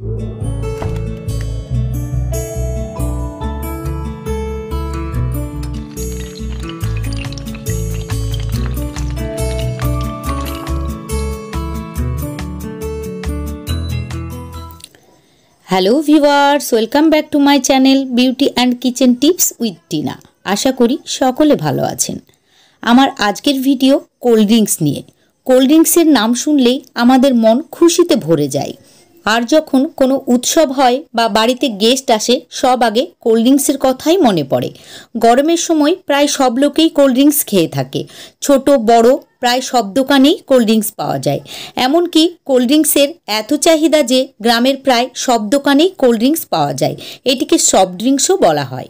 hello viewers welcome back to my channel beauty and kitchen tips with Tina আশা করি সকলে ভালো আছেন আমার আজকের ভিডিও কোল্ড ড্রিঙ্কস নিয়ে কোল্ড ড্রিঙ্কসের নাম শুনলেই আমাদের মন খুশিতে ভরে যায় আর যখন কোনো উৎসব হয় বা বাড়িতে গেস্ট আসে সব আগে কোল্ড ড্রিঙ্কসের কথাই মনে পড়ে গরমের সময় প্রায় সব লোকেই কোল্ড ড্রিঙ্কস খেয়ে থাকে ছোট বড় প্রায় সব দোকানেই কোল্ড ড্রিঙ্কস পাওয়া যায় এমনকি কোল্ড ড্রিঙ্কসের এত চাহিদা যে গ্রামের প্রায় সব দোকানেই কোল্ড ড্রিঙ্কস পাওয়া যায় এটিকে সফট ড্রিঙ্কসও বলা হয়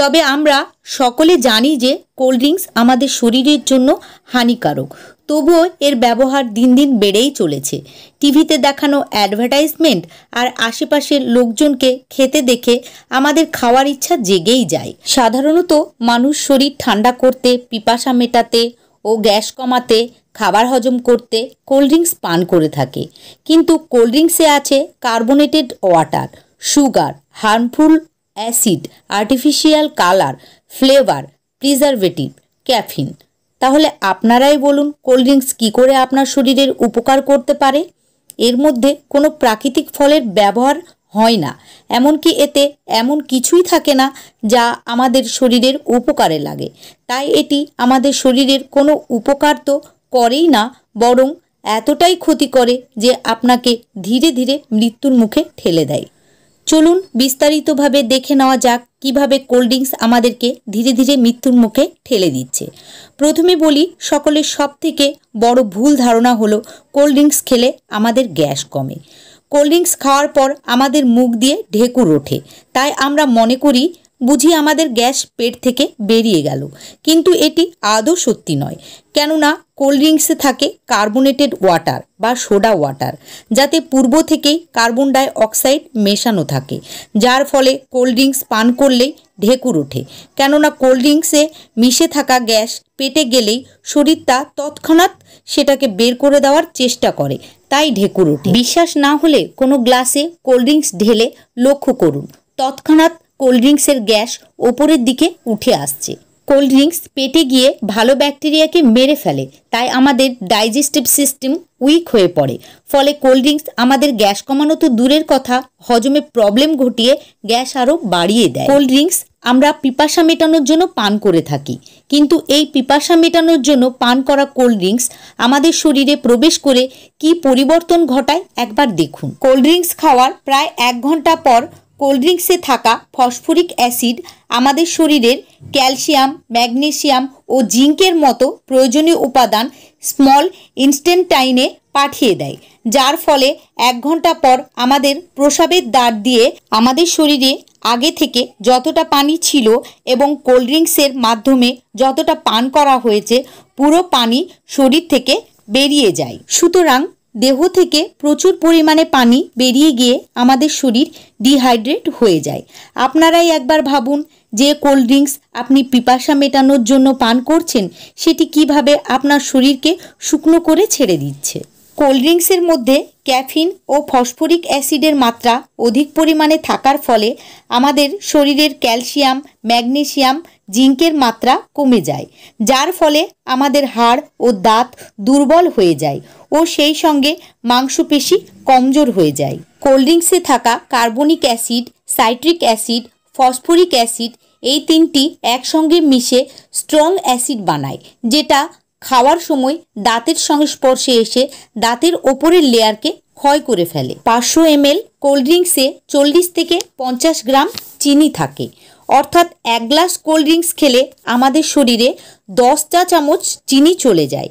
তবে আমরা সকলে জানি যে কোল্ড ড্রিঙ্কস আমাদের শরীরের জন্য হানিকারক তবুও এর ব্যবহার দিন দিন বেড়েই চলেছে টিভিতে দেখানো অ্যাডভার্টাইজমেন্ট আর আশেপাশের লোকজনকে খেতে দেখে আমাদের খাওয়ার ইচ্ছা জেগেই যায় সাধারণত মানুষ শরীর ঠান্ডা করতে পিপাসা মেটাতে ও গ্যাস কমাতে খাবার হজম করতে কোল্ড ড্রিঙ্কস পান করে থাকে কিন্তু কোল্ড ড্রিঙ্কসে আছে carbonated water sugar harmful acid artificial colour flavour preservative caffeine তাহলে আপনারাই বলুন কোল্ড ড্রিঙ্কস কী করে আপনার শরীরের উপকার করতে পারে এর মধ্যে কোনো প্রাকৃতিক ফলের ব্যবহার হয় না এমনকি এতে এমন কিছুই থাকে না যা আমাদের শরীরের উপকারে লাগে তাই এটি আমাদের শরীরের কোনো উপকার তো করেই না বরং এতটাই ক্ষতি করে যে আপনাকে ধীরে ধীরে মৃত্যুর মুখে ঠেলে দেয় চলুন বিস্তারিতভাবে দেখে নেওয়া যাক কিভাবে কোল্ড ড্রিঙ্কস আমাদেরকে ধীরে ধীরে মৃত্যুর মুখে ঠেলে দিচ্ছে প্রথমে বলি সকলের সব থেকে বড় ভুল ধারণা হলো কোল্ড ড্রিঙ্কস খেলে আমাদের গ্যাস কমে কোল্ড ড্রিঙ্কস খাওয়ার পর আমাদের মুখ দিয়ে ঢেকুর ওঠে তাই আমরা মনে করি বুঝি আমাদের গ্যাস পেট থেকে বেরিয়ে গেল কিন্তু এটি আদৌ সত্যি নয় কেননা কোল্ড ড্রিঙ্কসে থাকে কার্বোনেটেড ওয়াটার বা সোডা ওয়াটার যাতে পূর্ব থেকেই কার্বন ডাই অক্সাইড মেশানো থাকে যার ফলে কোল্ড ড্রিঙ্কস পান করলেই ঢেকুর ওঠে কেননা কোল্ড ড্রিঙ্কসে মিশে থাকা গ্যাস পেটে গেলেই শরীরটা তৎক্ষণাৎ সেটাকে বের করে দেওয়ার চেষ্টা করে তাই ঢেকুর ওঠে বিশ্বাস না হলে কোনো গ্লাসে কোল্ড ড্রিঙ্কস ঢেলে লক্ষ্য করুন তৎক্ষণাৎ কোল্ড ড্রিঙ্কসের গ্যাস ওপরের দিকে উঠে আসছে কোল্ড ড্রিঙ্কস পেটে গিয়ে ভালো ব্যাকটেরিয়াকে মেরে ফেলে তাই আমাদের ডাইজেস্টিভ সিস্টেম উইক হয়ে পড়ে ফলে কোল্ড ড্রিঙ্কস আমাদের গ্যাস কমানো তো দূরের কথা হজমে প্রবলেম ঘটিয়ে গ্যাস আরও বাড়িয়ে দেয় কোল্ড ড্রিঙ্কস আমরা পিপাসা মেটানোর জন্য পান করে থাকি কিন্তু এই পিপাসা মেটানোর জন্য পান করা কোল্ড ড্রিঙ্কস আমাদের শরীরে প্রবেশ করে কি পরিবর্তন ঘটায় একবার দেখুন কোল্ড ড্রিঙ্কস খাওয়ার প্রায় এক ঘন্টা পর কোল্ড ড্রিঙ্কসে থাকা ফসফরিক অ্যাসিড আমাদের শরীরের ক্যালসিয়াম ম্যাগনেশিয়াম ও জিঙ্কের মতো প্রয়োজনীয় উপাদান স্মল ইনস্টেন্টাইনে পাঠিয়ে দেয় যার ফলে এক ঘন্টা পর আমাদের প্রসাবের দ্বার দিয়ে আমাদের শরীরে আগে থেকে যতটা পানি ছিল এবং কোল্ড ড্রিঙ্কসের মাধ্যমে যতটা পান করা হয়েছে পুরো পানি শরীর থেকে বেরিয়ে যায় সুতরাং দেহ থেকে প্রচুর পরিমাণে পানি বেরিয়ে গিয়ে আমাদের শরীর ডিহাইড্রেট হয়ে যায় আপনারাই একবার ভাবুন যে কোল্ড ড্রিঙ্কস আপনি পিপাসা মেটানোর জন্য পান করছেন সেটি কিভাবে আপনার শরীরকে শুকনো করে ছেড়ে দিচ্ছে কোল্ড ড্রিঙ্কসের মধ্যে ক্যাফিন ও ফসফরিক অ্যাসিডের মাত্রা অধিক পরিমাণে থাকার ফলে আমাদের শরীরের ক্যালসিয়াম ম্যাগনেসিয়াম জিঙ্কের মাত্রা কমে যায় যার ফলে আমাদের হাড় ও দাঁত দুর্বল হয়ে যায় ও সেই সঙ্গে মাংসপেশি কমজোর হয়ে যায় কোল্ড ড্রিঙ্কসে থাকা carbonic acid citric acid phosphoric acid এই তিনটি একসঙ্গে মিশে স্ট্রং অ্যাসিড বানায় যেটা খাওয়ার সময় দাঁতের সংস্পর্শে এসে দাঁতের ওপরের লেয়ারকে ক্ষয় করে ফেলে পাঁচশো এম এল কোল্ড ড্রিঙ্কসে চল্লিশ থেকে পঞ্চাশ গ্রাম চিনি থাকে অর্থাৎ এক গ্লাস কোল্ড ড্রিঙ্কস খেলে আমাদের শরীরে দশ চা চামচ চিনি চলে যায়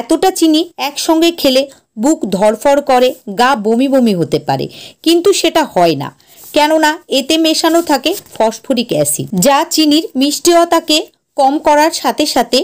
এতটা চিনি একসঙ্গে খেলে বুক ধরফর করে গা বমি বমি হতে পারে কিন্তু সেটা হয় না কেননা এতে মেশানো থাকে ফসফরিক অ্যাসিড যা চিনির মিষ্টিয়তাকে কম করার সাথে সাথে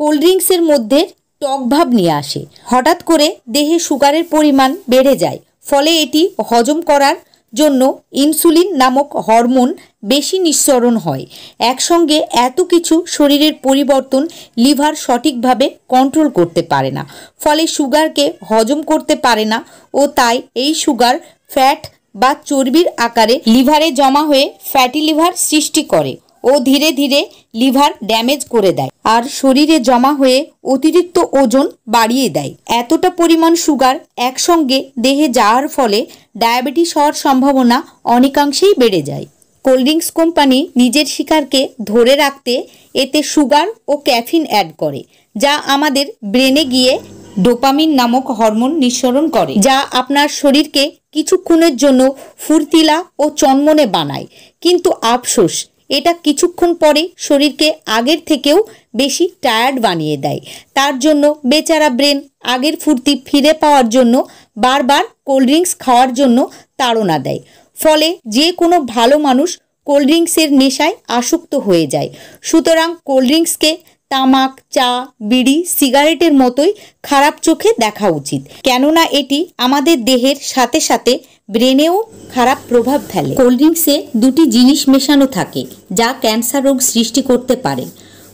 কোল্ড ড্রিঙ্কসের মধ্যে টক ভাব নিয়ে আসে হঠাৎ করে দেহে সুগারের পরিমাণ বেড়ে যায় ফলে এটি হজম করার জন্য ইনসুলিন নামক হরমোন বেশি নিঃসরণ হয় একসঙ্গে এত কিছু শরীরের পরিবর্তন লিভার সঠিকভাবে কন্ট্রোল করতে পারে না ফলে সুগারকে হজম করতে পারে না ও তাই এই সুগার ফ্যাট বা চর্বির আকারে লিভারে জমা হয়ে ফ্যাটি লিভার সৃষ্টি করে ও ধীরে ধীরে লিভার ড্যামেজ করে দেয় আর শরীরে জমা হয়ে অতিরিক্ত ওজন বাড়িয়ে দেয় এতটা পরিমাণ সুগার একসঙ্গে দেহে যাওয়ার ফলে ডায়াবেটিস হওয়ার সম্ভাবনা অনেকাংশেই বেড়ে যায় কোল্ড ড্রিঙ্কস কোম্পানি নিজের শিকারকে ধরে রাখতে এতে সুগার ও ক্যাফিন অ্যাড করে যা আমাদের ব্রেনে গিয়ে ডোপামিন নামক হরমোন নিঃসরণ করে যা আপনার শরীরকে কিছুক্ষণের জন্য ফুর্তিলা ও চন্মনে বানায় কিন্তু আফসোস এটা কিছুক্ষণ পরে শরীরকে আগের থেকেও বেশি টায়ার্ড বানিয়ে দেয় তার জন্য বেচারা ব্রেন আগের ফুর্তি ফিরে পাওয়ার জন্য বারবার কোল্ড ড্রিঙ্কস খাওয়ার জন্য তাড়না দেয় ফলে যে কোনো ভালো মানুষ কোল্ড ড্রিঙ্কসের নেশায় আসক্ত হয়ে যায় সুতরাং কোল্ড ড্রিঙ্কসকে তামাক চা বিড়ি সিগারেটের মতোই খারাপ চোখে দেখা উচিত কেননা এটি আমাদের দেহের সাথে সাথে ব্রেনেও খারাপ প্রভাব ফেলে কোল্ড ড্রিঙ্কসে দুটি জিনিস মেশানো থাকে যা ক্যান্সার রোগ সৃষ্টি করতে পারে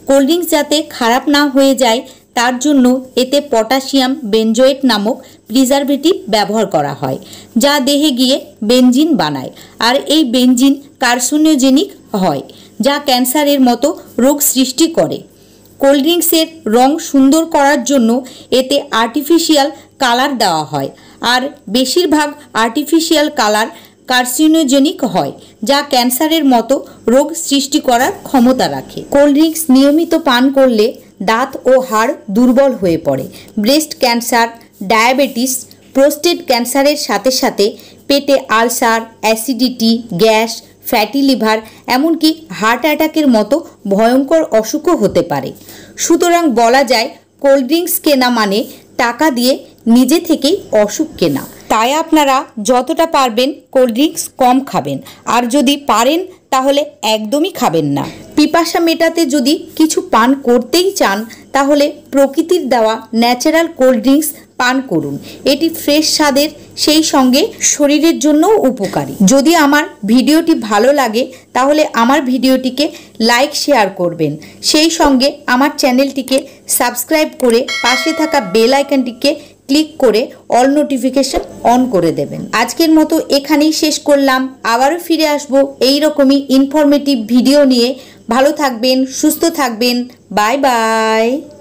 কোল্ড ড্রিঙ্কস যাতে খারাপ না হয়ে যায় তার জন্য এতে পটাশিয়াম বেনজোয়েট নামক প্রিজারভেটিভ ব্যবহার করা হয় যা দেহে গিয়ে বেঞ্জিন বানায় আর এই বেঞ্জিন কার্সুনিওজেনিক হয় যা ক্যান্সারের মতো রোগ সৃষ্টি করে কোল্ড ড্রিঙ্কসের রং সুন্দর করার জন্য এতে আর্টিফিশিয়াল কালার দেওয়া হয় আর বেশিরভাগ আর্টিফিশিয়াল কালার কার্সিনোজেনিক হয় যা ক্যান্সারের মতো রোগ সৃষ্টি করার ক্ষমতা রাখে কোল্ড ড্রিঙ্কস নিয়মিত পান করলে দাঁত ও হাড় দুর্বল হয়ে পড়ে ব্রেস্ট ক্যান্সার ডায়াবেটিস প্রোস্টেট ক্যান্সারের সাথে সাথে পেটে ulcer acidity gas fatty liver এমনকি হার্ট অ্যাটাকের মতো ভয়ঙ্কর অসুখও হতে পারে সুতরাং বলা যায় কোল্ড ড্রিঙ্কস কেনা মানে টাকা দিয়ে নিজে থেকেই অসুখ কেনা তাই আপনারা যতটা পারবেন কোল্ড ড্রিঙ্কস কম খাবেন আর যদি পারেন তাহলে একদমই খাবেন না পিপাসা মেটাতে যদি কিছু পান করতেই চান তাহলে প্রকৃতির দেওয়া ন্যাচারাল কোল্ড ড্রিঙ্কস পান করুন এটি ফ্রেশ স্বাদের সেই সঙ্গে শরীরের জন্যও উপকারী যদি আমার ভিডিওটি ভালো লাগে তাহলে আমার ভিডিওটিকে লাইক শেয়ার করবেন সেই সঙ্গে আমার চ্যানেলটিকে সাবস্ক্রাইব করে পাশে থাকা বেল আইকনটিকে ক্লিক করে অল নোটিফিকেশন অন করে দেবেন আজকের মতো এখানেই শেষ করলাম আবারও ফিরে আসবো এই রকমই ইনফরমেটিভ ভিডিও নিয়ে ভালো থাকবেন সুস্থ থাকবেন বাই বাই